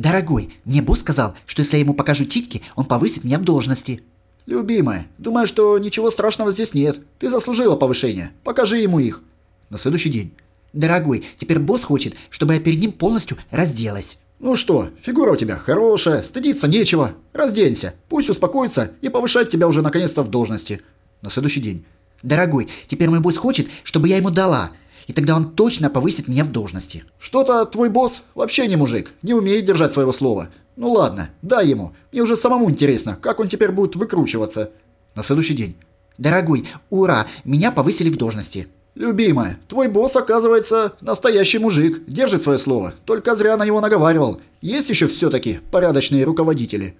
«Дорогой, мне босс сказал, что если я ему покажу титьки, он повысит меня в должности». «Любимая, думаю, что ничего страшного здесь нет. Ты заслужила повышение. Покажи ему их». На следующий день. «Дорогой, теперь босс хочет, чтобы я перед ним полностью разделась». «Ну что, фигура у тебя хорошая, стыдиться нечего. Разденься, пусть успокоится и повышать тебя уже наконец-то в должности». На следующий день. «Дорогой, теперь мой босс хочет, чтобы я ему дала и тогда он точно повысит меня в должности. Что-то твой босс вообще не мужик, не умеет держать своего слова. Ну ладно, дай ему. Мне уже самому интересно, как он теперь будет выкручиваться. На следующий день. Дорогой, ура, меня повысили в должности. Любимая, твой босс, оказывается, настоящий мужик, держит свое слово. Только зря на него наговаривал. Есть еще все-таки порядочные руководители.